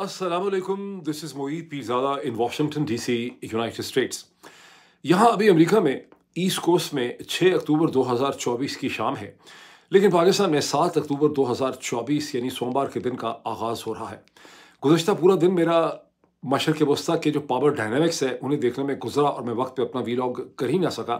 Aslam this is Moeed Pirzada in Washington DC United States यहाँ अभी America में ईस्ट कोस्ट में 6 अक्टूबर 2024 की शाम है लेकिन पाकिस्तान में 7 अक्टूबर 2024 यानी सोमवार के दिन का आगाज़ हो रहा है गुजशत पूरा दिन मेरा मशर के वस्ती के जो पावर डायनामिक्स है उन्हें देखने में गुजरा और मैं वक्त पे अपना वीलॉग कर ही ना सका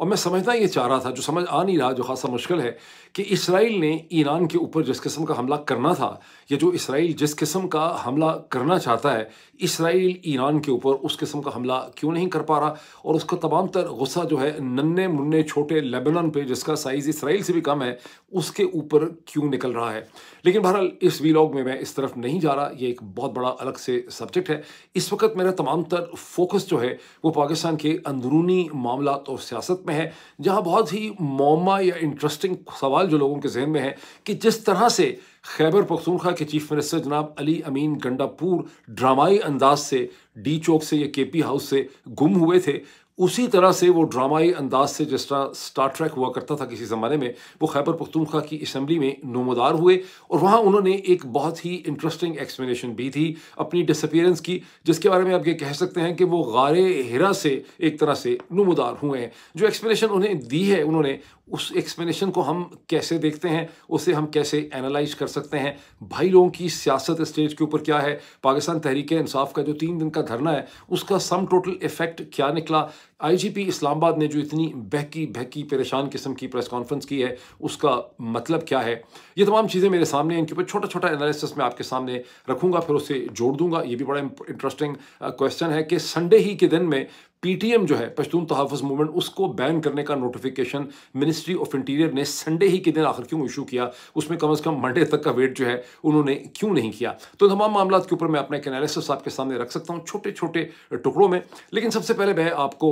और मैं समझना ये चाह रहा था जो समझ आ नहीं रहा जो खासा मुश्किल है कि इसराइल ने ईरान के ऊपर जिस किस्म का हमला करना था या जो इसराइल जिस किस्म का हमला करना चाहता है इसराइल ईरान के ऊपर उस किस्म का हमला क्यों नहीं कर पा रहा और उसका तमाम तर गुस्सा जो है नन्हे मुन्ने छोटे लेबनान पे जिसका साइज़ इसराइल से भी कम है उसके ऊपर क्यों निकल रहा है लेकिन बहरहाल इस वीलॉग में मैं इस तरफ नहीं जा रहा यह एक बहुत बड़ा अलग से सब्जेक्ट है इस वक्त मेरा तमाम तर फोकस जो है वो पाकिस्तान के अंदरूनी मामला और सियासत में है जहाँ बहुत ही मोमा या इंटरेस्टिंग सवाल जो लोगों के जहन में है कि जिस तरह से खैबर पख्तूनखा के चीफ मिनिस्टर जनाब अली अमीन गंडापुर ड्रामाई अंदाज से डी चौक से या के पी हाउस से गुम हुए थे उसी तरह से वो ड्रामाई अंदाज से जिस तरह स्टार ट्रैक हुआ करता था किसी ज़माने में वो खैबर पख्तूनखा की इसम्बली में नमोदार हुए और वहाँ उन्होंने एक बहुत ही इंटरेस्टिंग एक्सप्लेनेशन भी थी अपनी डिसअपियरेंस की जिसके बारे में आप ये कह सकते हैं कि वो गार हिरा से एक तरह से नमोदार हुए हैं जो एक्सप्लेशन उन्हें दी है उन्होंने उस एक्सप्लेशन को हम कैसे देखते हैं उसे हम कैसे एनालाइज कर सकते हैं भाई लोगों की सियासत स्टेज के ऊपर क्या है पाकिस्तान तहरीक इंसाफ का जो तीन दिन का धरना है उसका सम टोटल इफेक्ट क्या निकला आईजीपी इस्लामाबाद ने जो इतनी बहकी बहकी परेशान किस्म की प्रेस कॉन्फ्रेंस की है उसका मतलब क्या है ये तमाम चीज़ें मेरे सामने इनके ऊपर छोटा छोटा एनालिसिस मैं आपके सामने रखूँगा फिर उसे जोड़ दूंगा ये भी बड़ा इंटरेस्टिंग क्वेश्चन है कि संडे ही के दिन में पीटीएम जो है पश्तून तहफ़ मूवमेंट उसको बैन करने का नोटिफिकेशन मिनिस्ट्री ऑफ इंटीरियर ने संडे ही के दिन आखिर क्यों इशू किया उसमें कम अज़ कम मंडे तक का वेट जो है उन्होंने क्यों नहीं किया तो तमाम मामला के ऊपर मैं अपना एक एनालिसिस आपके सामने रख सकता हूँ छोटे छोटे टुकड़ों में लेकिन सबसे पहले मैं आपको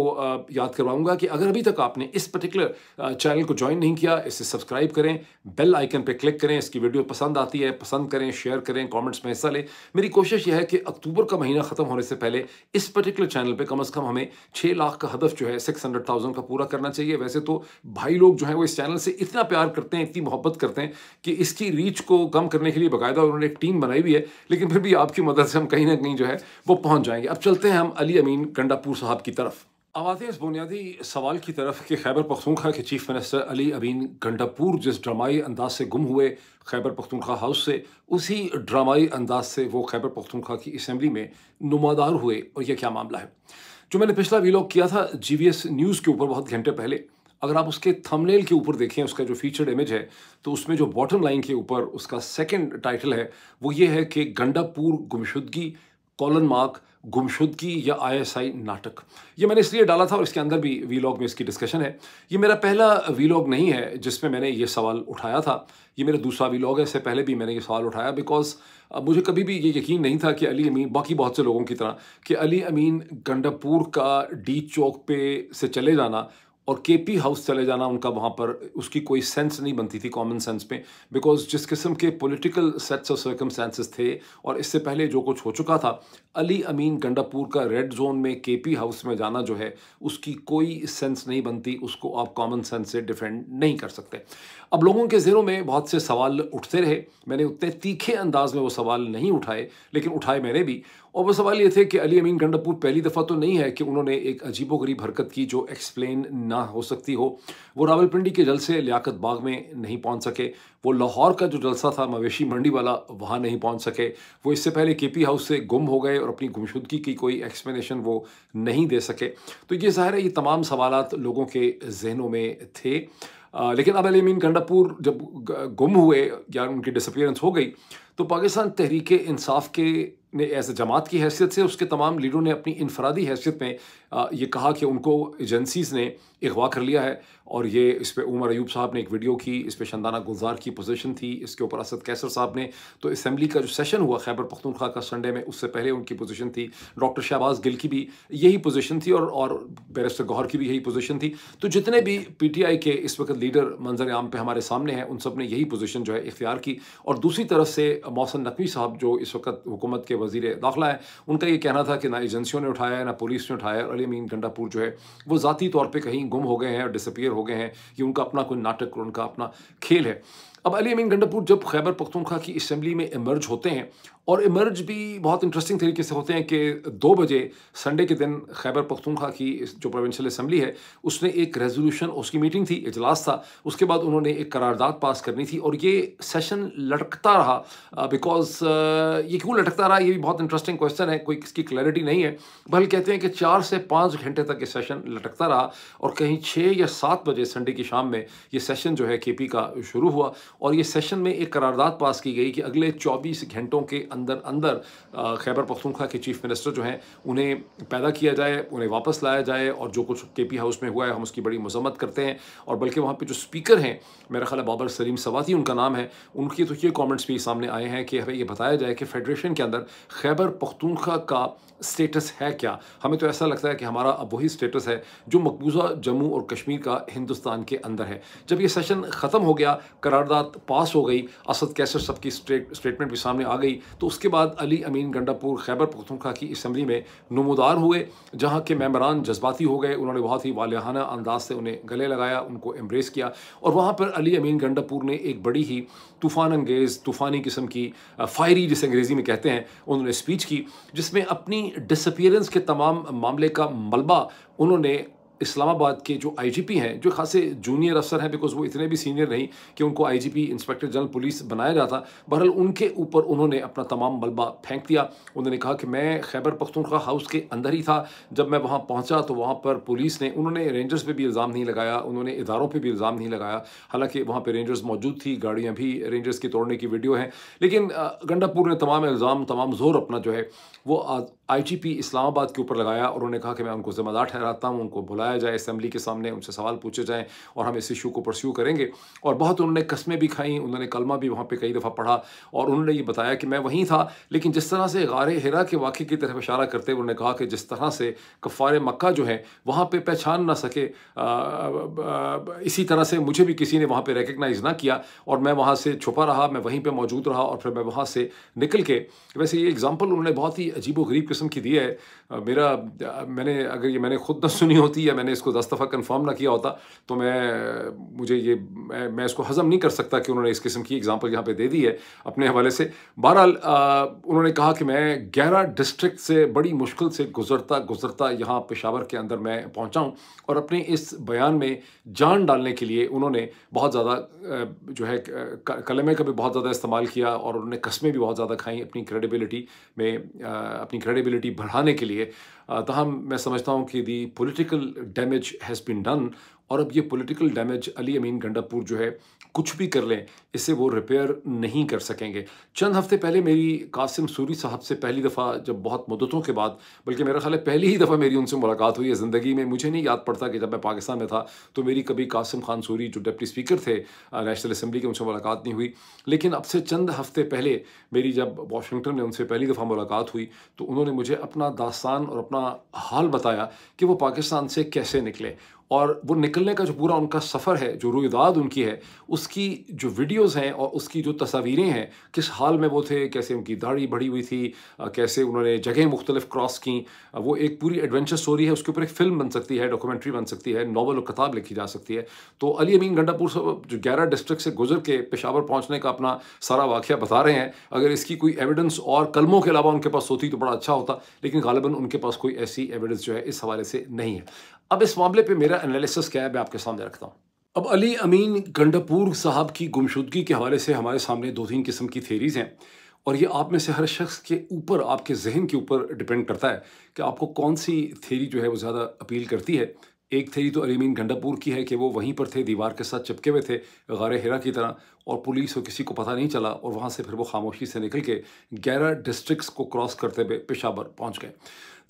याद करवाऊंगा कि अगर अभी तक आपने इस पर्टिकुलर चैनल को ज्वाइन नहीं किया इसे सब्सक्राइब करें बेल आइकन पर क्लिक करें इसकी वीडियो पसंद आती है पसंद करें शेयर करें कॉमेंट्स में हिस्सा लें मेरी कोशिश यह है कि अक्टूबर का महीना ख़त्म होने से पहले इस पर्टिकुलर चैनल पर कम अज़ कम हमें छः लाख का हदफ जो है सिक्स हंड्रेड थाउजेंड का पूरा करना चाहिए वैसे तो भाई लोग जो है वो इस चैनल से इतना प्यार करते हैं इतनी मोहब्बत करते हैं कि इसकी रीच को कम करने के लिए बाकायदा उन्होंने एक टीम बनाई हुई है लेकिन फिर भी आपकी मदद से हम कहीं ना कहीं जो है वो पहुँच जाएंगे अब चलते हैं हम अली अमीन गंडापुर साहब की तरफ आवाज़ इस बुनियादी सवाल की तरफ कि खैबर पख्तूनख्वा के चीफ मिनिस्टर अली अबीन गंडापुर जिस ड्रामाई अंदाज से गुम हुए खैबर पख्तूनख्वा हाउस से उसी ड्रामाई अंदाज से वो खैबर पख्तूनख्वा की इसम्बली में नुमादार हुए और यह क्या मामला है जो मैंने पिछला वीलॉग किया था जी न्यूज़ के ऊपर बहुत घंटे पहले अगर आप उसके थंबनेल के ऊपर देखें उसका जो फीचर्ड इमेज है तो उसमें जो बॉटम लाइन के ऊपर उसका सेकंड टाइटल है वो ये है कि गंडापुर गुमशुदगी कॉलन मार्क गुमशुदगी या आईएसआई नाटक ये मैंने इसलिए डाला था और इसके अंदर भी वीलॉग में इसकी डिस्कशन है ये मेरा पहला वीलॉग नहीं है जिसमें मैंने ये सवाल उठाया था ये मेरा दूसरा वीलॉग है इससे पहले भी मैंने ये सवाल उठाया बिकॉज मुझे कभी भी ये यकीन नहीं था कि अली अमीन बाकी बहुत से लोगों की तरह कि अली अमीन गंडापुर का डी चौक पे से चले जाना और के पी हाउस चले जाना उनका वहाँ पर उसकी कोई सेंस नहीं बनती थी कॉमन सेंस में बिकॉज जिस किस्म के पॉलिटिकल सेट्स ऑफ सेंसेस थे और इससे पहले जो कुछ हो चुका था अली अमीन गंडापुर का रेड जोन में के पी हाउस में जाना जो है उसकी कोई सेंस नहीं बनती उसको आप कॉमन सेंस से डिफेंड नहीं कर सकते अब लोगों के जहनों में बहुत से सवाल उठते रहे मैंने उतने तीखे अंदाज में वो सवाल नहीं उठाए लेकिन उठाए मैंने भी और वो सवाल ये थे कि अली अमीन गंडपुर पहली दफ़ा तो नहीं है कि उन्होंने एक अजीबोगरीब हरकत की जो एक्सप्लेन ना हो सकती हो वो रावलपिंडी के जलसे लियाकत बाग में नहीं पहुंच सके वो लाहौर का जो जलसा था मवेशी मंडी वाला वहाँ नहीं पहुंच सके वो इससे पहले के पी हाउस से गुम हो गए और अपनी गुमशुदगी की कोई एक्सप्लेनेशन वो नहीं दे सके तो ये ज़ाहिर है ये तमाम सवाल लोगों के जहनों में थे लेकिन अब अलमीन गंडापुर जब गुम हुए या उनकी डिसअपियरेंस हो गई तो पाकिस्तान तहरीक इंसाफ के ने एज जमात की हैसियत से उसके तमाम लीडरों ने अपनी इनफरादी हैसियत में आ, ये कहा कि उनको एजेंसीज़ ने अगवा कर लिया है और ये इस पर उमर अयूब साहब ने एक वीडियो की इस पर शंदाना गुलजार की पोजीशन थी इसके ऊपर असद कैसर साहब ने तो असम्बली का जो सेशन हुआ खैबर पख्तूनख्वा का संडे में उससे पहले उनकी पोजीशन थी डॉक्टर शहबाज गिल की भी यही पोजीशन थी और और बैरिस्टर गौहर की भी यही पोजीशन थी तो जितने भी पी टी आई के इस वक्त लीडर मंजर आम पर हमारे सामने हैं उन सब ने यही पोजीशन जो है इख्तियार की और दूसरी तरफ से मौसन नकवी साहब जो इस वक्त हुकूमत के वजीर दाखिला है उनका यह कहना था कि ना एजेंसियों ने उठाया है ना पुलिस ने उठाया और अली मीन गंडापुर जो है वो ज़ाती तौर पर कहीं गुम हो गए हैं और डिसपियर हो गए हैं ये उनका अपना कोई नाटक और उनका अपना खेल है अब अली अमीन गंडापुर जब खैबर पख्तूनख्वा की इसम्बली में इमर्ज होते हैं और इमर्ज भी बहुत इंटरेस्टिंग तरीके से होते हैं कि दो बजे संडे के दिन खैबर पख्तूनख्वा की जो प्रोविशल इसम्बली है उसने एक रेजोल्यूशन उसकी मीटिंग थी इजलास था उसके बाद उन्होंने एक करारदाद पास करनी थी और ये सेशन लटकता रहा बिकॉज ये क्यों लटकता रहा ये भी बहुत इंटरेस्टिंग क्वेश्चन है कोई किसकी क्लैरिटी नहीं है बल कहते हैं कि चार से पाँच घंटे तक ये सेशन लटकता रहा और कहीं छः या सात बजे संडे की शाम में ये सेशन जो है के पी का शुरू हुआ और ये सेशन में एक करारदाद पास की गई कि अगले 24 घंटों के अंदर अंदर खैबर पख्तूनख्वा के चीफ मिनिस्टर जो हैं उन्हें पैदा किया जाए उन्हें वापस लाया जाए और जो कुछ के पी हाउस में हुआ है हम उसकी बड़ी मजम्मत करते हैं और बल्कि वहाँ पर जो स्पीकर हैं मेरा ख्याल बाबर सलीम सवाती उनका नाम है उनके तो ये कॉमेंट्स भी सामने आए हैं कि हमें ये बताया जाए कि फेडरेशन के अंदर खैबर पख्तूनख्वा का स्टेटस है क्या हमें तो ऐसा लगता है कि हमारा अब वही स्टेटस है जो मकबूजा जम्मू और कश्मीर का हिंदुस्तान के अंदर है जब ये सेशन ख़त्म हो गया करारदाद बात पास हो गई असद कैसर सब की स्टेटमेंट भी सामने आ गई तो उसके बाद अली अमीन गंडापुर खैबर पख्तनखा की इसम्बली में नमोदार हुए जहाँ के मेम्बरान जज्बाती हो गए उन्होंने बहुत ही वालहाना अंदाज से उन्हें गले लगाया उनको एम्ब्रेस किया और वहाँ पर अली अमीन गंडापुर ने एक बड़ी ही तूफ़ान अंगेज़ तूफ़ानी किस्म की फायरी जिसे अंग्रेज़ी में कहते हैं उन्होंने स्पीच की जिसमें अपनी डिसपियरेंस के तमाम मामले का मलबा उन्होंने इस्लामाबाद के जो आईजीपी हैं जो खासे जूनियर अफसर हैं बिकॉज वो इतने भी सीनियर नहीं कि उनको आईजीपी इंस्पेक्टर जनरल पुलिस बनाया जाता बहरहाल उनके ऊपर उन्होंने अपना तमाम मलबा फेंक दिया उन्होंने कहा कि मैं खैबर पख्तूनख्वा हाउस के अंदर ही था जब मैं वहाँ पहुँचा तो वहाँ पर पुलिस ने उन्होंने रेंजर्स पर भी इल्ज़ाम नहीं लगाया उन्होंने इदारों पर भी इल्ज़ाम नहीं लगाया हालाँकि वहाँ पर रेंजर्स मौजूद थी गाड़ियाँ भी रेंजर्स की तोड़ने की वीडियो हैं लेकिन गंडापुर ने तमाम इल्ज़ाम तमाम जोर अपना जो है वो आई जी पी इस्लामाबाद के ऊपर लगाया और उन्होंने कहा कि मैं उनको ज़िम्मेदार ठहराता हूँ उनको बुलाया बुलाया जाए असम्बली के सामने उनसे सवाल पूछे जाएँ और हम इस इशू को परस्यू करेंगे और बहुत उन्होंने कस्में भी खाई उन्होंने कलमा भी वहाँ पर कई दफ़ा पढ़ा और उन्होंने ये बताया कि मैं वहीं था लेकिन जिस तरह से गार हरा के वाक़े की तरफ इशारा करते हुए उन्होंने कहा कि जिस तरह से कफ़ार मक्का जो है वहाँ पर पहचान ना सके इसी तरह से मुझे भी किसी ने वहाँ पर रिकगनाइज़ ना किया और मैं वहाँ से छुपा रहा मैं वहीं पर मौजूद रहा और फिर मैं वहाँ से निकल के वैसे ये एग्ज़ाम्पल उन्होंने बहुत ही अजीब व गरीब किस्म की दी है मेरा मैंने अगर ये मैंने खुद ना सुनी होती या मैंने इसको दस दफ़ा कन्फर्म ना किया होता तो मैं मुझे ये मैं, मैं इसको हज़म नहीं कर सकता कि उन्होंने इस किस्म की एग्ज़ाम्पल यहाँ पे दे दी है अपने हवाले से बहरहाल उन्होंने कहा कि मैं ग्यारह डिस्ट्रिक्ट से बड़ी मुश्किल से गुज़रता गुज़रता यहाँ पेशावर के अंदर मैं पहुँचा हूँ और अपने इस बयान में जान डालने के लिए उन्होंने बहुत ज़्यादा जो है कलमे का भी बहुत ज़्यादा इस्तेमाल किया और उन्होंने कस्में भी बहुत ज़्यादा खाई अपनी क्रेडिबिलिटी में अपनी क्रेडिबिलिटी बढ़ाने के लिए तहम uh, मैं समझता हूँ कि the political damage has been done और अब ये पॉलिटिकल डैमेज अली अमीन गंडापुर जो है कुछ भी कर लें इसे वो रिपेयर नहीं कर सकेंगे चंद हफ्ते पहले मेरी कासिम सूरी साहब से पहली दफ़ा जब बहुत मदतों के बाद बल्कि मेरा ख्याल है पहली ही दफ़ा मेरी उनसे मुलाकात हुई है ज़िंदगी में मुझे नहीं याद पड़ता कि जब मैं पाकिस्तान में था तो मेरी कभी कासिम खान सूरी जो डिप्टी स्पीकर थे नेशनल असम्बली के उनसे मुलाकात नहीं हुई लेकिन अब से चंद हफ्ते पहले मेरी जब वाशिंगटन में उनसे पहली दफ़ा मुलाकात हुई तो उन्होंने मुझे अपना दास्तान और अपना हाल बताया कि वो पाकिस्तान से कैसे निकले और वो निकलने का जो पूरा उनका सफ़र है जो रुदाद उनकी है उसकी जो वीडियोस हैं और उसकी जो तस्वीरें हैं किस हाल में वो थे कैसे उनकी दाढ़ी बढ़ी हुई थी कैसे उन्होंने जगह मुख्तलिफ क्रॉस की वो एक पूरी एडवेंचर स्टोरी है उसके ऊपर एक फिल्म बन सकती है डॉक्यूमेंट्री बन सकती है नावल और किताब लिखी जा सकती है तो अली अमीन गंडापुर जो ग्यारह डिस्ट्रिक्ट से गुजर के पेशावर पहुँचने का अपना सारा वाक़ बता रहे हैं अगर इसकी कोई एविडेंस और कलमों के अलावा उनके पास होती तो बड़ा अच्छा होता लेकिन गालिबा उनके पास कोई ऐसी एविडेंस जो है इस हवाले से नहीं है अब इस मामले पे मेरा एनालिसिस क्या है मैं आपके सामने रखता हूँ अब अली अमीन गंडापुर साहब की गुमशुदगी के हवाले से हमारे सामने दो तीन किस्म की थेरीज हैं और ये आप में से हर शख्स के ऊपर आपके जहन के ऊपर डिपेंड करता है कि आपको कौन सी थेरी जो है वो ज़्यादा अपील करती है एक थेरी तो अली अमीन गंडापुर की है कि वो वहीं पर थे दीवार के साथ चिपके हुए थे गार हेरा की तरह और पुलिस और किसी को पता नहीं चला और वहाँ से फिर वो खामोशी से निकल के ग्यारह डिस्ट्रिक्स को क्रॉस करते हुए पेशावर पहुँच गए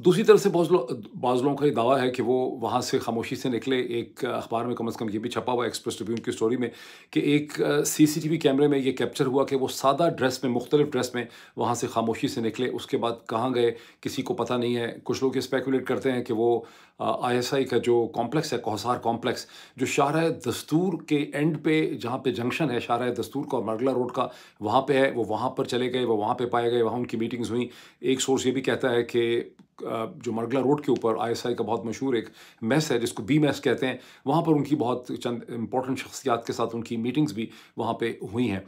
दूसरी तरफ से बाज लोगों का ये दावा है कि वो वहाँ से खामोशी से निकले एक अखबार में कम अज़ कम ये भी छपा हुआ एक्सप्रेस ट्रिब्यून की स्टोरी में कि एक सीसीटीवी कैमरे में ये कैप्चर हुआ कि वो सादा ड्रेस में मुख्तलिफ ड्रेस में वहाँ से खामोशी से निकले उसके बाद कहाँ गए किसी को पता नहीं है कुछ लोग ये स्पेकुलेट करते हैं कि वो आई का जो कॉम्प्लेक्स है कोहसार कॉम्प्लेक्स जो शाहरा दस्तूर के एंड पे जहाँ पे जंक्शन है शाहरा है दस्तूर का और मरगला रोड का वहाँ पे है वो वहाँ पर चले गए वो वहाँ पे पाए गए वहाँ उनकी मीटिंग्स हुई एक सोर्स ये भी कहता है कि जो मरगला रोड के ऊपर आईएसआई का बहुत मशहूर एक मैस है जिसको बी मैस कहते हैं वहाँ पर उनकी बहुत चंद इंपॉर्टेंट शख्सियात के साथ उनकी मीटिंग्स भी वहाँ पे हुई हैं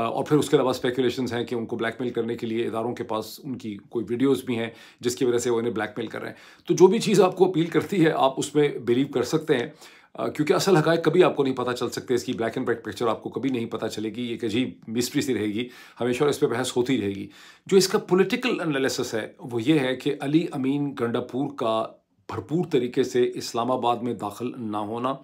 और फिर उसके अलावा स्पेकुलेशन हैं कि उनको ब्लैकमेल करने के लिए इदारों के पास उनकी कोई वीडियोज़ भी हैं जिसकी वजह से वो इन्हें ब्लैकमेल कर रहे हैं तो जो भी चीज़ आपको अपील करती है आप उसमें बिलीव कर सकते हैं क्योंकि असल हकायक कभी आपको नहीं पता चल सकते इसकी ब्लैक एंड वाइट पिक्चर आपको कभी नहीं पता चलेगी एक अजीब मिस्ट्री सी रहेगी हमेशा और इस पर बहस होती रहेगी जो इसका पोलिटिकल एनालिसिस है वो ये है कि अली अमीन गंडापुर का भरपूर तरीके से इस्लामाबाद में दाखिल ना होना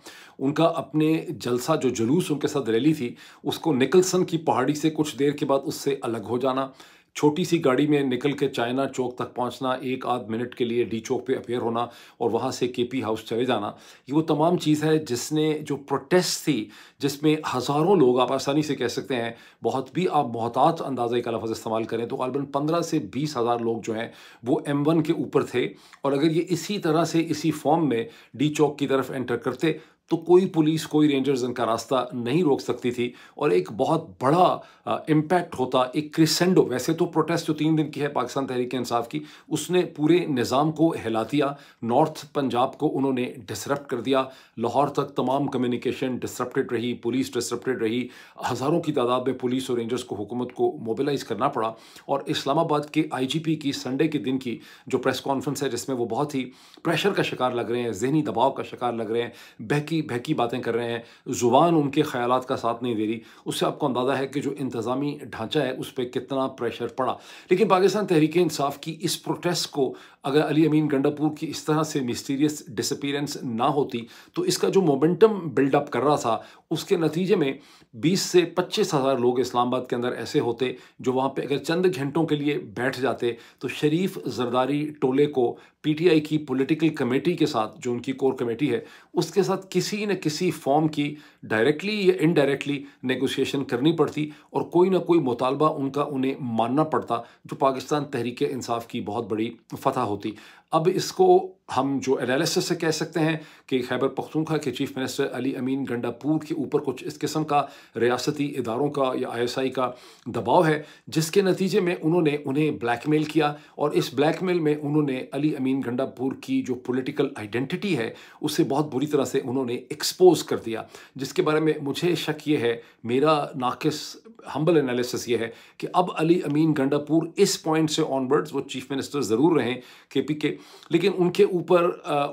उनका अपने जलसा जो जुलूस उनके साथ रैली थी उसको निकलसन की पहाड़ी से कुछ देर के बाद उससे अलग हो जाना छोटी सी गाड़ी में निकल के चाइना चौक तक पहुंचना एक आध मिनट के लिए डी चौक पे अपेयर होना और वहाँ से केपी हाउस चले जाना ये वो तमाम चीज़ है जिसने जो प्रोटेस्ट थी जिसमें हज़ारों लोग आप आसानी से कह सकते हैं बहुत भी आप मोहताज अंदाज़े का लफज इस्तेमाल करें तो गालबन पंद्रह से बीस हज़ार लोग जो हैं वो एम वन के ऊपर थे और अगर ये इसी तरह से इसी फॉर्म में डी चौक की तरफ एंटर करते तो कोई पुलिस कोई रेंजर्स इनका रास्ता नहीं रोक सकती थी और एक बहुत बड़ा इम्पैक्ट होता एक क्रिसेंडो वैसे तो प्रोटेस्ट जो तीन दिन की है पाकिस्तान तहरीक इंसाफ की उसने पूरे निज़ाम को हिला दिया नॉर्थ पंजाब को उन्होंने डिसरप्ट कर दिया लाहौर तक तमाम कम्युनिकेशन डिसरप्टेड रही पुलिस डिसरप्टेड रही हज़ारों की तादाद में पुलिस और रेंजर्स को हुकूमत को मोबिलाइज करना पड़ा और इस्लामाबाद के आई की संडे के दिन की जो प्रेस कॉन्फ्रेंस है जिसमें वो बहुत ही प्रेशर का शिकार लग रहे हैं जहनी दबाव का शिकार लग रहे हैं बहकी हकी बहकी बातें कर रहे हैं ज़ुबान उनके ख्याल का साथ नहीं दे रही उससे आपको अंदाज़ा है कि जो इंतज़ामी ढांचा है उस पर कितना प्रेशर पड़ा लेकिन पाकिस्तान तहरीक इंसाफ की इस प्रोटेस्ट को अगर अली अमीन गंडापुर की इस तरह से मिस्टीरियस डिसपीरेंस ना होती तो इसका जो मोमेंटम बिल्डअप कर रहा था उसके नतीजे में 20 से पच्चीस हज़ार लोग इस्लामाबाद के अंदर ऐसे होते जो वहाँ पे अगर चंद घंटों के लिए बैठ जाते तो शरीफ जरदारी टोले को पीटीआई की पॉलिटिकल कमेटी के साथ जो उनकी कोर कमेटी है उसके साथ किसी न किसी फॉर्म की डायरेक्टली या इनडायरेक्टली नेगोशिएशन करनी पड़ती और कोई ना कोई मुतालबा उनका उन्हें मानना पड़ता जो पाकिस्तान तहरीक इंसाफ की बहुत बड़ी फतह होती अब इसको हम जो एनालिसिस से कह सकते हैं कि खैबर पख्तूनखा के चीफ मिनिस्टर अली अमीन गंडापुर के ऊपर कुछ इस किस्म का रियासती इदारों का या आईएसआई का दबाव है जिसके नतीजे में उन्होंने उन्हें ब्लैकमेल किया और इस ब्लैकमेल में उन्होंने अली अमीन गंडापुर की जो पॉलिटिकल आइडेंटिटी है उसे बहुत बुरी तरह से उन्होंने एक्सपोज कर दिया जिसके बारे में मुझे शक ये है मेरा नाकस हम्बल एनालिसिस ये है कि अब अली अमीन गंडापुर इस पॉइंट से ऑनवर्ड्स वो चीफ मिनिस्टर ज़रूर रहें के पी के लेकिन उनके ऊपर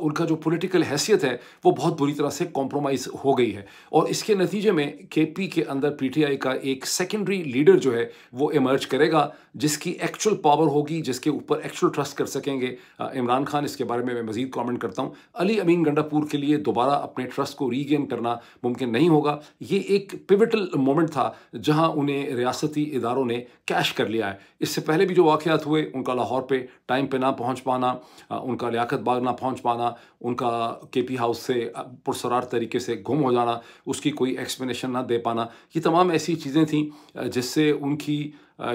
उनका जो पॉलिटिकल हैसियत है वो बहुत बुरी तरह से कॉम्प्रोमाइज़ हो गई है और इसके नतीजे में के पी के अंदर पी टी आई का एक सेकेंडरी लीडर जो है वो इमर्ज करेगा जिसकी एक्चुअल पावर होगी जिसके ऊपर एक्चुअल ट्रस्ट कर सकेंगे इमरान खान इसके बारे में मैं मज़ीद कॉमेंट करता हूँ अली अमीन गंडापुर के लिए दोबारा अपने ट्रस्ट को रीगेन करना मुमकिन नहीं होगा ये एक पिविटल मोमेंट था जहाँ उन्हें रियासती इदारों ने कैश कर लिया है इससे पहले भी जो वाक़ हुए उनका लाहौर पर टाइम पर ना पहुँच पाना उनका लियाकत बाग ना पहुँच पाना उनका के पी हाउस से पुरसरार तरीके से गुम हो जाना उसकी कोई एक्सप्लेनेशन ना दे पाना ये तमाम ऐसी चीज़ें थीं जिससे उनकी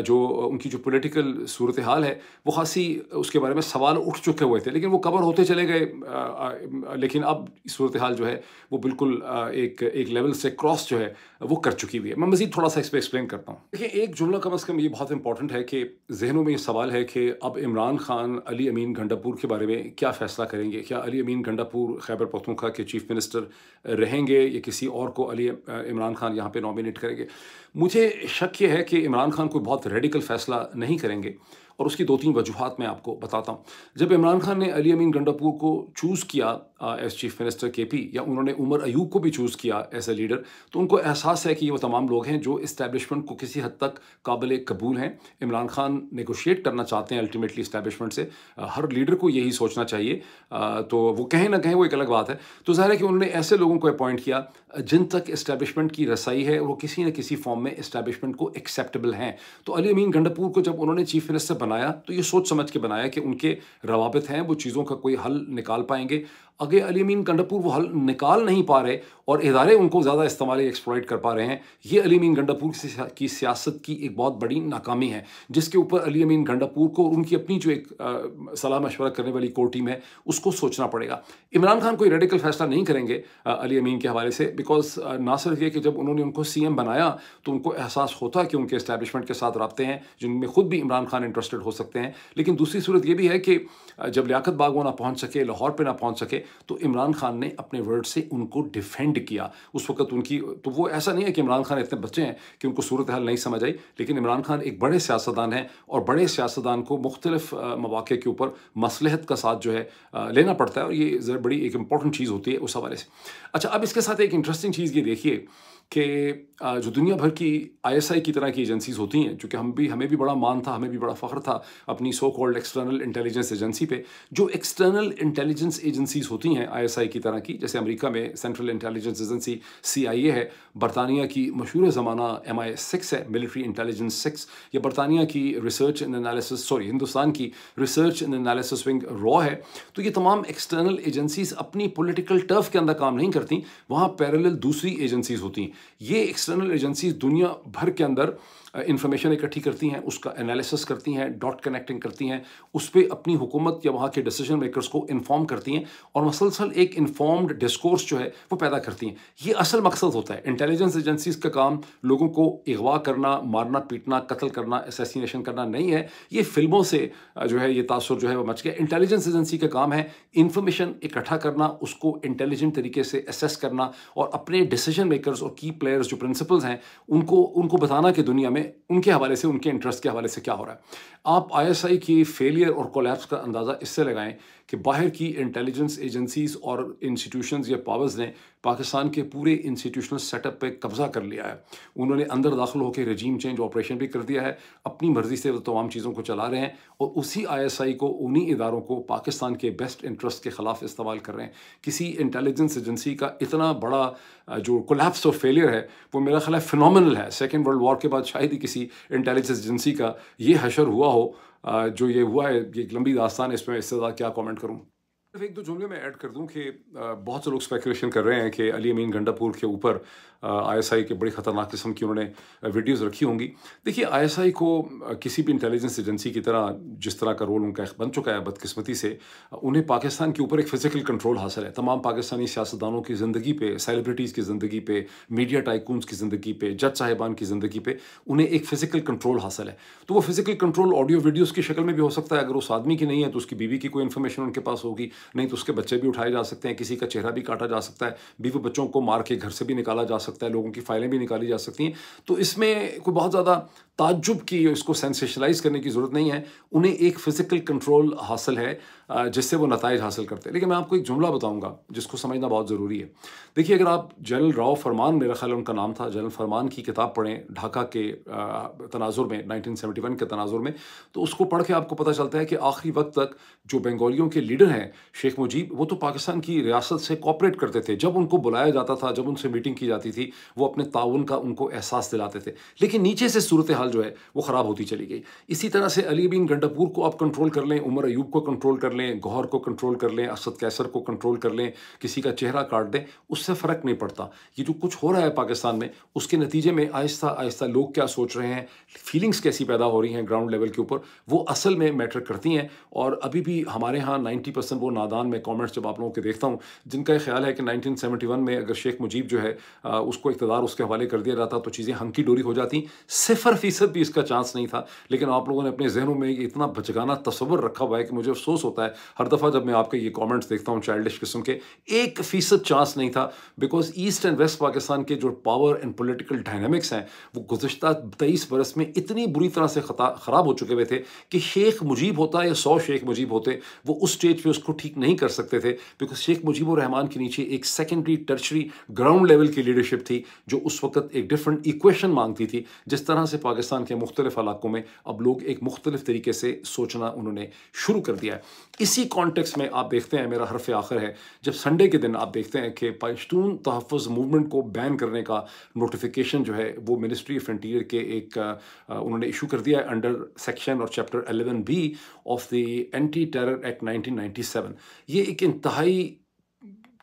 जो उनकी जो पोलिटिकल सूरत हाल है वो खासी उसके बारे में सवाल उठ चुके हुए थे लेकिन वो कवर होते चले गए लेकिन अब सूरत हाल जो है वो बिल्कुल एक एक लेवल से क्रॉस जो है वो कर चुकी हुई है मैं मज़ीद थोड़ा सा इस पर एक्सप्लेन करता हूँ देखिए एक जुमला कम अज़ कम ये बहुत इंपॉर्टेंट है कि जहनों में ये सवाल है कि अब इमरान खान अली अमीन गंडापुर के बारे में क्या फ़ैसला करेंगे क्या अली अमीन घंडापुर खैबर पखतूखा के चीफ मिनिस्टर रहेंगे या किसी और को अली इमरान खान यहाँ पर नॉमिनेट करेंगे मुझे शक ये है कि इमरान खान कोई बहुत रेडिकल फैसला नहीं करेंगे और उसकी दो तीन वजूहत मैं आपको बताता हूँ जब इमरान खान ने अली अमीन गंडापुर को चूज़ किया as chief minister K P या उन्होंने उमर अयूब को भी चूज़ किया एज ए लीडर तो उनको एहसास है कि ये वो तमाम लोग हैं जो इस्टेबलिशमेंट को किसी हद तक काबिल कबूल हैं इमरान खान नेगोशिएट करना चाहते हैं अल्टीमेटली इस्टेबलिशमेंट से हर लीडर को यही सोचना चाहिए तो वो कहें ना कहें वो एक अलग बात है तो ज़ाहिर है कि उन्होंने ऐसे लोगों को अपॉइंट किया जिन तक इस्टेबलिशमेंट की रसाई है वो किसी न किसी फॉर्म में इस्टेबलिशमेंट को एक्सेप्टेबल हैं तो अली अमीन गंडापुर को जब उन्होंने चीफ मिनिस्टर बनाया तो ये सोच समझ के बनाया कि उनके रवाबित हैं वो चीज़ों का कोई हल निकाल पाएंगे आगे अलीमीन गंडापुर वो हल निकाल नहीं पा रहे और इदारे उनको ज़्यादा इस्तेमाल एक्सप्लॉइट कर पा रहे हैं ये अली गंडापुर की सियासत की एक बहुत बड़ी नाकामी है जिसके ऊपर अली अमीन गंडापुर को और उनकी अपनी जो एक सलाह मशवरा करने वाली कोर टीम है उसको सोचना पड़ेगा इमरान खान कोई रेडिकल फैसला नहीं करेंगे अली अमीन के हवाले से बिकॉज ना सिर्फ ये कि जब उन्होंने उनको सी एम बनाया तो उनको एहसास होता कि उनके इस्टेबलिशमेंट के साथ रबते हैं जिनमें खुद भी इमरान खान इंटरेस्टेड हो सकते हैं लेकिन दूसरी सूरत यह भी है कि जब लियाकत ना पहुँच सके लाहौर पर ना पहुँच सके तो इमरान खान ने अपने वर्ड से उनको डिफेंड किया उस वक्त उनकी तो वो ऐसा नहीं है कि इमरान खान इतने बच्चे हैं कि उनको सूरत हाल नहीं समझ आई लेकिन इमरान खान एक बड़े सियासतदान हैं और बड़े सियासतदान को मुख्तलिफ मौाक़े के ऊपर मसलहत का साथ जो है लेना पड़ता है और ये बड़ी एक इंपॉर्टेंट चीज़ होती है उस हवाले से अच्छा अब इसके साथ एक इंटरेस्टिंग चीज़ ये देखिए कि जो दुनिया भर की आईएसआई की तरह की एजेंसीज होती हैं क्योंकि हम भी हमें भी बड़ा मान था हमें भी बड़ा फ़ख्र था अपनी so called external intelligence agency पे जो एक्सटर्नल इंटेलिजेंस एजेंसीज होती हैं आईएसआई की तरह की जैसे अमेरिका में सेंट्रल इंटेलिजेंस एजेंसी सीआईए है बरतानिया की मशहूर ज़माना एम आई सिक्स है मिलिट्री इंटेलिजेंस सिक्स या बरतानिया की research and analysis sorry Hindustan की रिसर्च एंड एनालिसिस विंग रॉ है तो ये तमाम एक्सटर्नल एजेंसीज अपनी पोलिटिकल टर्फ के अंदर काम नहीं करती वहाँ पैरल दूसरी एजेंसीज होती हैं ये एक्सटर्नल एजेंसीज दुनिया भर के अंदर इन्फॉर्मेशन इकट्ठी करती हैं उसका एनालिसिस करती हैं डॉट कनेक्टिंग करती हैं उस पर अपनी हुकूमत या वहाँ के डिसीजन मेकर्स को इन्फॉर्म करती हैं और मसलसल एक इन्फॉर्म्ड डिस्कोर्स जो है वो पैदा करती हैं ये असल मकसद होता है इंटेलिजेंस एजेंसीज़ का काम लोगों को अगवा करना मारना पीटना कत्ल करना असैसिनेशन करना नहीं है ये फिल्मों से जो है ये तासर जो है वो मच गया इंटेलिजेंस एजेंसी का काम है इन्फॉर्मेशन इकट्ठा करना उसको इंटेलिजेंट तरीके से असेस करना और अपने डिसीजन मेकर्स और की प्लेयर्स जो प्रिंसिपल्स हैं उनको उनको बताना कि दुनिया में उनके हवाले से उनके इंटरेस्ट के हवाले से क्या हो रहा है आप आईएसआई की फेलियर और कोलैप्स का अंदाज़ा इससे लगाएं कि बाहर की इंटेलिजेंस एजेंसीज और इंस्टीट्यूशंस या पावर्स ने पाकिस्तान के पूरे इंस्टीट्यूशनल सेटअप पे कब्जा कर लिया है उन्होंने अंदर दाखिल होकर रजीम चेंज ऑपरेशन भी कर दिया है अपनी मर्ज़ी से वो तमाम चीज़ों को चला रहे हैं और उसी आईएसआई को उन्हीं इदारों को पाकिस्तान के बेस्ट इंटरेस्ट के ख़िलाफ़ इस्तेमाल कर रहे हैं किसी इंटेलिजेंस एजेंसी का इतना बड़ा जो कोलेप्स और फेलियर है वो मेरा ख्याल है फिनल है सेकेंड वर्ल्ड वॉर के बाद शायद ही किसी इंटेलिजेंस एजेंसी का ये हशर हुआ हो जो ये हुआ है ये एक लंबी दास्तान है इसमें इससे ज़्यादा क्या कमेंट करूँ एक दो जुमले में ऐड कर दूं कि बहुत से लोग स्पेकुलेशन कर रहे हैं कि अली अमीन गंडापुर के ऊपर आईएसआई के बड़ी ख़तरनाक किस्म की उन्होंने वीडियोस रखी होंगी देखिए आईएसआई को किसी भी इंटेलिजेंस एजेंसी की तरह जिस तरह का रोल उनका बन चुका है बदकिस्मती से उन्हें पाकिस्तान के ऊपर एक फ़िज़िकल कंट्रोल हासिल है तमाम पाकिस्तानी सियासतदानों की ज़िंदगी पे सेलिब्रिटीज़ की ज़िंदगी पे मीडिया टाइकून्स की ज़िंदगी पे जज साहिबान की ज़िंदगी पे उन्हें एक फ़िज़िकल कंट्रोल हासिल है तो वो फ़िज़िकल कंट्रोल ऑडियो वीडियोज़ की शक्ल में भी हो सकता है अगर उस आदमी की नहीं है तो उसकी बीवी की कोई इन्फॉर्मेशन उनके पास होगी नहीं तो उसके बच्चे भी उठाए जा सकते हैं किसी का चेहरा भी काटा जा सकता है बीवी बच्चों को मार के घर से भी निकाला जा सकता है लोगों की फाइलें भी निकाली जा सकती हैं तो इसमें कोई बहुत ज़्यादा ताजुब की इसको सेंसेशलाइज करने की ज़रूरत नहीं है उन्हें एक फ़िज़िकल कंट्रोल हासिल है जिससे वो नतज हासिल करते हैं लेकिन मैं आपको एक जुमला बताऊंगा जिसको समझना बहुत ज़रूरी है देखिए अगर आप जनरल राव फरमान मेरा ख्याल उनका नाम था जनरल फरमान की किताब पढ़ें ढाका के तनाजुर में नाइनटीन के तनाजुर में तो उसको पढ़ के आपको पता चलता है कि आखिरी वक्त तक जो बंगालियों के लीडर हैं शेख मुजीब वो तो पाकिस्तान की रियासत से कॉपरेट करते थे जब उनको बुलाया जाता था जब उनसे मीटिंग की जाती थी वो अपने ताउन का उनको एहसास दिलाते थे लेकिन नीचे से सूरत हाल मिसाल जो है वो ख़राब होती चली गई इसी तरह से अली बिन गंडापुर को आप कंट्रोल कर लें उमर अयूब को कंट्रोल कर लें गौहर को कंट्रोल कर लें असद कैसर को कंट्रोल कर लें किसी का चेहरा काट दें उससे फ़र्क नहीं पड़ता ये जो कुछ हो रहा है पाकिस्तान में उसके नतीजे में आहिस्ता आहिस्ता लोग क्या सोच रहे हैं फीलिंग्स कैसी पैदा हो रही हैं ग्राउंड लेवल के ऊपर वो असल में मैटर करती हैं और अभी भी हमारे यहाँ नाइन्टी परसेंट वो नादान में कॉमेंट्स जब आप लोगों के देखता हूँ जिनका यह ख्याल है कि नाइनटीन सेवेंटी वन में अगर शेख मुजीब जो है उसको इकतदार उसके हवाले कर दिया जाता तो चीज़ें हंकी डोरी हो जाती सिफर फीसद फीसद भी इसका चांस नहीं था लेकिन आप लोगों ने अपने जहनों में इतना भचकाना तस्वर रखा हुआ है कि मुझे अफसोस होता है हर दफ़ा जब मैं आपके ये कॉमेंट्स देखता हूँ चाइल्डिश किस्म के एक फ़ीसद चांस नहीं था because east and west Pakistan के जो पावर एंड पोलिटिकल डायनमिक्स हैं वो गुजशत तेईस बरस में इतनी बुरी तरह से ख़राब हो चुके हुए थे कि शेख मुजीब होता या सौ शेख मुजीब होते वो उस स्टेज पर उसको ठीक नहीं कर सकते थे बिकॉज शेख मुजीब रहमान के नीचे एक सेकेंडरी टर्चरी ग्राउंड लेवल की लीडरशिप थी जो उस वक्त एक डिफरेंट इक्वेशन मांगती थी जिस तरह से पाकिस्तान पाकिस्तान के मुख्तलिफ इलाकों में अब लोग एक मुख्तलिफ तरीके से सोचना उन्होंने शुरू कर दिया है इसी कॉन्टेक्स में आप देखते हैं मेरा हरफ आखिर है जब संडे के दिन आप देखते हैं कि पश्तून तहफ़ मूवमेंट को बैन करने का नोटिफिकेशन जो है वो मिनिस्ट्री ऑफ इंटीरियर के एक उन्होंने इशू कर दिया है अंडर सेक्शन और chapter eleven B of the anti terror act nineteen ये एक इंतहाई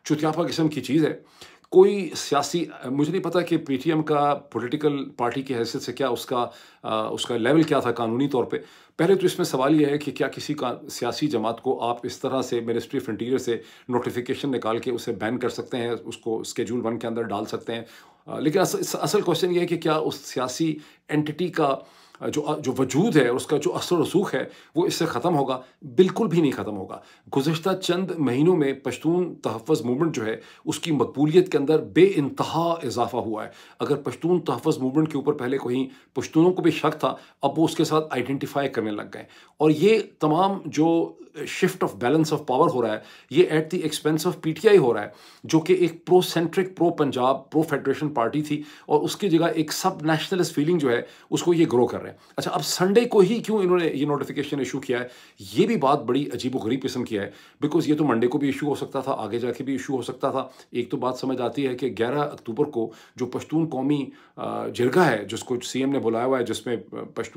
चुतियापा किस्म की चीज़ है कोई सियासी मुझे नहीं पता कि पीटीएम का पॉलिटिकल पार्टी की हैसियत से क्या उसका आ, उसका लेवल क्या था कानूनी तौर पे पहले तो इसमें सवाल यह है कि क्या किसी का सियासी जमात को आप इस तरह से मिनिस्ट्री ऑफ इंटीरियर से नोटिफिकेशन निकाल के उसे बैन कर सकते हैं उसको स्केजूल वन के अंदर डाल सकते हैं आ, लेकिन अस, असल क्वेश्चन ये है कि क्या उस सियासी एंटिटी का जो जो वजूद है उसका जो असर रसूख है वो इससे ख़त्म होगा बिल्कुल भी नहीं ख़त्म होगा गुज्त चंद महीनों में पश्तून तहफ़ मूवमेंट जो है उसकी मकबूलीत के अंदर बे इंतहा इजाफा हुआ है अगर पश्तून तहफ़ मूवमेंट के ऊपर पहले कहीं पश्तूनों को भी शक था अब वो उसके साथ आइडेंटिफाई करने लग गए और ये तमाम जो shift of balance of power हो रहा है ये at the expense of PTI हो रहा है जो कि एक pro centric pro Punjab pro federation party थी और उसकी जगह एक सब नेशनलिस्ट फीलिंग जो है उसको ये ग्रो कर रहे हैं है अच्छा अब संडे को ही क्यों इन्होंने ये नोटिफिकेशन इशू किया है ये भी बात बड़ी अजीब गरीब किस्म की है बिकॉज ये तो मंडे को भी इशू हो सकता था आगे जाके भी इशू हो सकता था एक तो बात समझ आती है कि 11 अक्टूबर को जो पश्तून कौमी जिरगा है जिसको सीएम ने बुलाया हुआ है जिसमें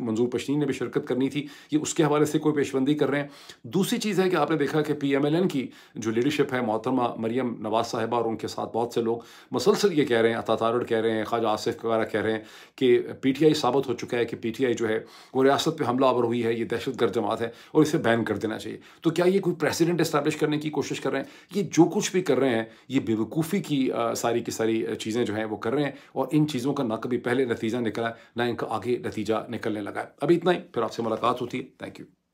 मंजूर पश्तीन ने भी शिरकत करनी थी ये उसके हवाले से कोई पेशबंदी कर रहे हैं दूसरी चीज़ है कि आपने देखा कि पी की जो लीडरशिप है मोहतरमा मरियम नवाज साहबा और उनके साथ बहुत से लोग मसलसल ये कह रहे हैं अता तारड़ कह रहे हैं ख्वाजा आसिफ वगैरह कह रहे हैं कि पी साबित हो चुका है कि पी आई जो है वो रियासत पर हमला आवर हुई है ये दहशत गर्द जमात है और इसे बैन कर देना चाहिए तो क्या ये कोई प्रेसिडेंट इस्टेब्लिश करने की कोशिश कर रहे हैं ये जो कुछ भी कर रहे हैं ये बेवकूफ़ी की आ, सारी की सारी चीज़ें जो हैं वो कर रहे हैं और इन चीज़ों का ना कभी पहले नतीजा निकला ना इनका आगे नतीजा निकलने लगा है अभी इतना ही फिर आपसे मुलाकात होती है थैंक यू